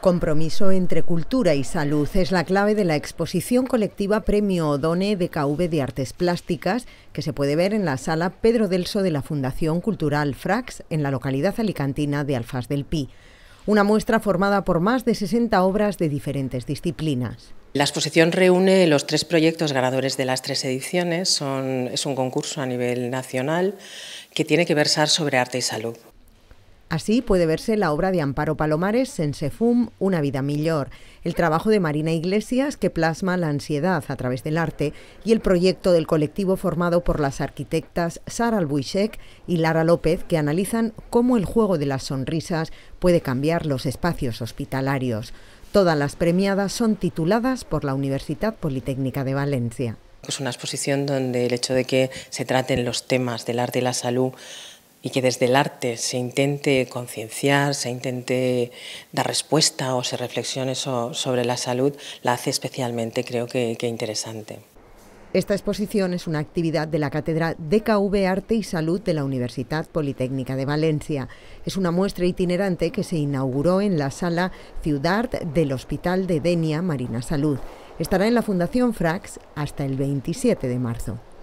Compromiso entre cultura y salud es la clave de la exposición colectiva Premio Odone de KV de Artes Plásticas que se puede ver en la sala Pedro Delso de la Fundación Cultural Frax en la localidad alicantina de Alfaz del Pi. Una muestra formada por más de 60 obras de diferentes disciplinas. La exposición reúne los tres proyectos ganadores de las tres ediciones. Son, es un concurso a nivel nacional que tiene que versar sobre arte y salud. Así puede verse la obra de Amparo Palomares, Sensefum, Una vida mejor, el trabajo de Marina Iglesias que plasma la ansiedad a través del arte y el proyecto del colectivo formado por las arquitectas Sara Albuishek y Lara López que analizan cómo el juego de las sonrisas puede cambiar los espacios hospitalarios. Todas las premiadas son tituladas por la Universidad Politécnica de Valencia. Es una exposición donde el hecho de que se traten los temas del arte y la salud y que desde el arte se intente concienciar, se intente dar respuesta o se reflexione sobre la salud, la hace especialmente, creo que, que interesante. Esta exposición es una actividad de la Cátedra DKV Arte y Salud de la Universidad Politécnica de Valencia. Es una muestra itinerante que se inauguró en la sala Ciudad del Hospital de Denia Marina Salud. Estará en la Fundación Frax hasta el 27 de marzo.